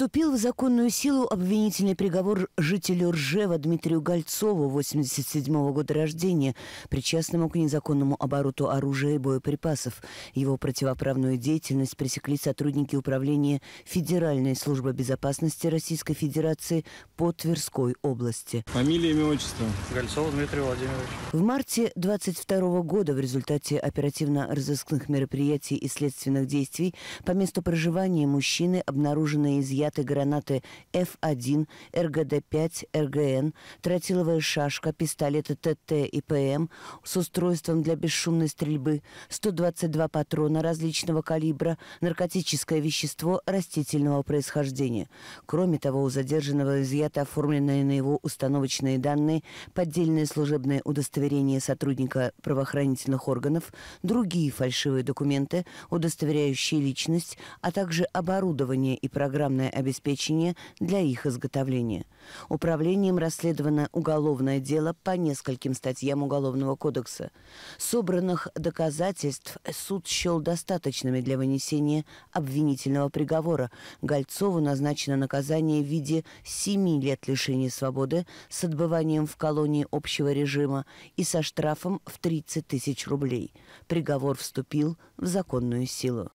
Вступил в законную силу обвинительный приговор жителю Ржева Дмитрию Гольцову, 87 -го года рождения, причастному к незаконному обороту оружия и боеприпасов. Его противоправную деятельность пресекли сотрудники управления Федеральной службы безопасности Российской Федерации по Тверской области. Фамилия, имя, отчество? Гольцов Дмитрий Владимирович. В марте 22 -го года в результате оперативно-розыскных мероприятий и следственных действий по месту проживания мужчины обнаружены изъятые снаряд гранаты F1, РГД-5, РГН, тротиловая шашка, пистолеты ТТ и ПМ с устройством для бесшумной стрельбы, 122 патрона различного калибра, наркотическое вещество растительного происхождения. Кроме того, у задержанного изъято оформленные на его установочные данные, поддельное служебное удостоверение сотрудника правоохранительных органов, другие фальшивые документы, удостоверяющие личность, а также оборудование и программное обеспечения для их изготовления. Управлением расследовано уголовное дело по нескольким статьям Уголовного кодекса. Собранных доказательств суд счел достаточными для вынесения обвинительного приговора. Гольцову назначено наказание в виде 7 лет лишения свободы с отбыванием в колонии общего режима и со штрафом в 30 тысяч рублей. Приговор вступил в законную силу.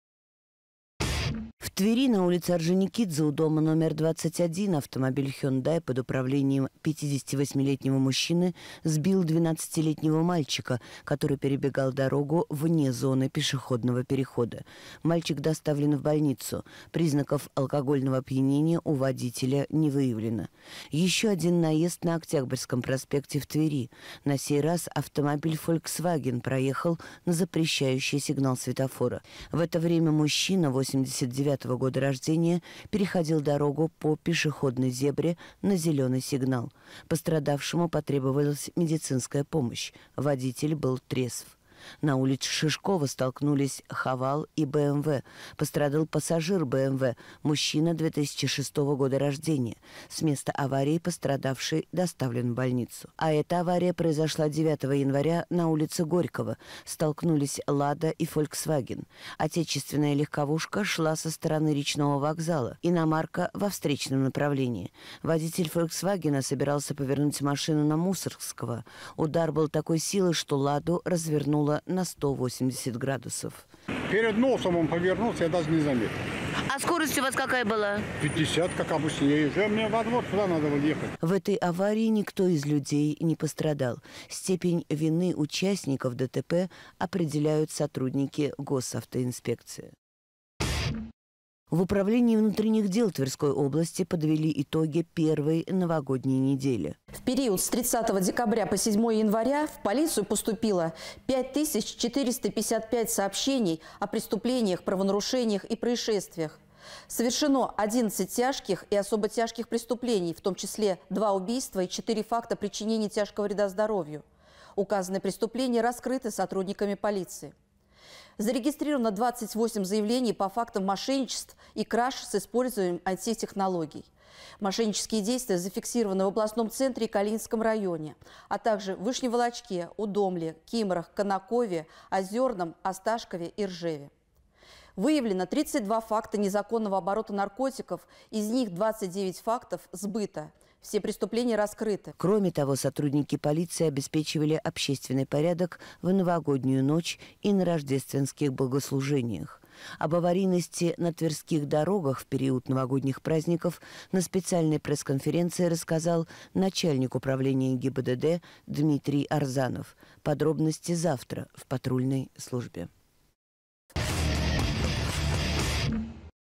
Твери на улице Орджоникидзе у дома номер 21 автомобиль Hyundai под управлением 58-летнего мужчины сбил 12-летнего мальчика, который перебегал дорогу вне зоны пешеходного перехода. Мальчик доставлен в больницу. Признаков алкогольного опьянения у водителя не выявлено. Еще один наезд на Октябрьском проспекте в Твери. На сей раз автомобиль Volkswagen проехал на запрещающий сигнал светофора. В это время мужчина 89 года рождения, переходил дорогу по пешеходной зебре на зеленый сигнал. Пострадавшему потребовалась медицинская помощь. Водитель был трезв. На улице Шишкова столкнулись «Хавал» и «БМВ». Пострадал пассажир «БМВ», мужчина 2006 года рождения. С места аварии пострадавший доставлен в больницу. А эта авария произошла 9 января на улице Горького. Столкнулись «Лада» и «Фольксваген». Отечественная легковушка шла со стороны речного вокзала. Иномарка во встречном направлении. Водитель «Фольксвагена» собирался повернуть машину на Мусоргского. Удар был такой силы, что «Ладу» развернула было на 180 градусов. Перед носом он повернулся, я даже не заметил. А скорость у вас какая была? 50, как обычно. Я езжу, мне во двор сюда надо было ехать. В этой аварии никто из людей не пострадал. Степень вины участников ДТП определяют сотрудники госавтоинспекции. В Управлении внутренних дел Тверской области подвели итоги первой новогодней недели. В период с 30 декабря по 7 января в полицию поступило 5455 сообщений о преступлениях, правонарушениях и происшествиях. Совершено 11 тяжких и особо тяжких преступлений, в том числе два убийства и четыре факта причинения тяжкого вреда здоровью. Указанные преступления раскрыты сотрудниками полиции. Зарегистрировано 28 заявлений по фактам мошенничеств и краж с использованием IT-технологий. Мошеннические действия зафиксированы в областном центре и Калининском районе, а также в Вышневолочке, Удомле, Кимрах, Конакове, Озерном, Осташкове и Ржеве. Выявлено 32 факта незаконного оборота наркотиков, из них 29 фактов сбыта – все преступления раскрыты. Кроме того, сотрудники полиции обеспечивали общественный порядок в новогоднюю ночь и на рождественских богослужениях. Об аварийности на тверских дорогах в период новогодних праздников на специальной пресс-конференции рассказал начальник управления ГИБДД Дмитрий Арзанов. Подробности завтра в патрульной службе.